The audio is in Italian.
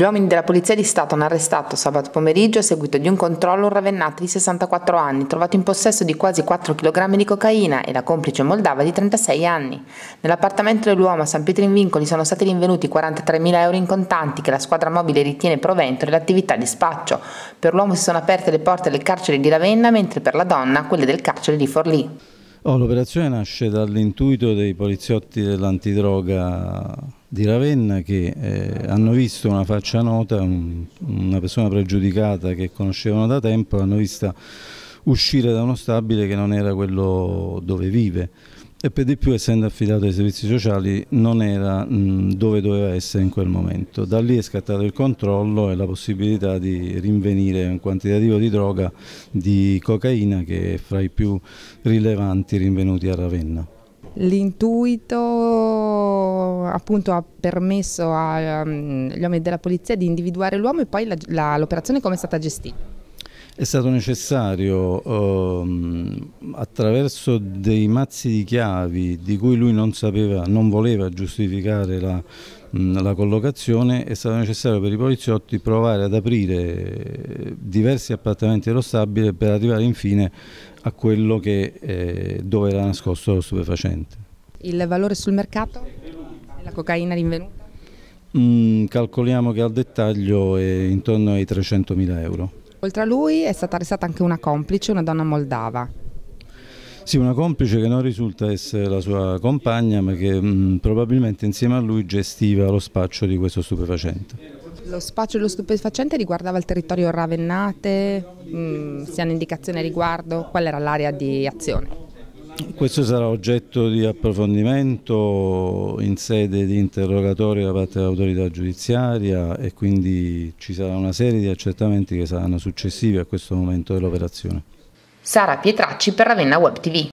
Gli uomini della Polizia di Stato hanno arrestato sabato pomeriggio a seguito di un controllo un ravennate di 64 anni, trovato in possesso di quasi 4 kg di cocaina e la complice moldava di 36 anni. Nell'appartamento dell'uomo a San Pietro in Vincoli sono stati rinvenuti 43.000 euro in contanti che la squadra mobile ritiene provento dell'attività di spaccio. Per l'uomo si sono aperte le porte del carcere di Ravenna, mentre per la donna quelle del carcere di Forlì. Oh, L'operazione nasce dall'intuito dei poliziotti dell'antidroga di Ravenna che eh, hanno visto una faccia nota, un, una persona pregiudicata che conoscevano da tempo, l'hanno vista uscire da uno stabile che non era quello dove vive e per di più essendo affidato ai servizi sociali non era mh, dove doveva essere in quel momento. Da lì è scattato il controllo e la possibilità di rinvenire un quantitativo di droga di cocaina che è fra i più rilevanti rinvenuti a Ravenna. L'intuito appunto ha permesso agli uomini della polizia di individuare l'uomo e poi l'operazione come è stata gestita? È stato necessario ehm, attraverso dei mazzi di chiavi di cui lui non sapeva, non voleva giustificare la, mh, la collocazione, è stato necessario per i poliziotti provare ad aprire eh, diversi appartamenti dello stabile per arrivare infine a quello che, eh, dove era nascosto lo stupefacente. Il valore sul mercato della cocaina rinvenuta? Mm, calcoliamo che al dettaglio è intorno ai 300.000 euro. Oltre a lui è stata arrestata anche una complice, una donna moldava. Sì, una complice che non risulta essere la sua compagna, ma che mh, mm, probabilmente insieme a lui gestiva lo spaccio di questo stupefacente. Lo spaccio dello stupefacente riguardava il territorio Ravennate, mh, mm, si hanno indicazioni riguardo? Qual era l'area di azione? Questo sarà oggetto di approfondimento in sede di interrogatorio da parte dell'autorità giudiziaria e quindi ci sarà una serie di accertamenti che saranno successivi a questo momento dell'operazione. Sara Pietracci per Ravenna Web TV.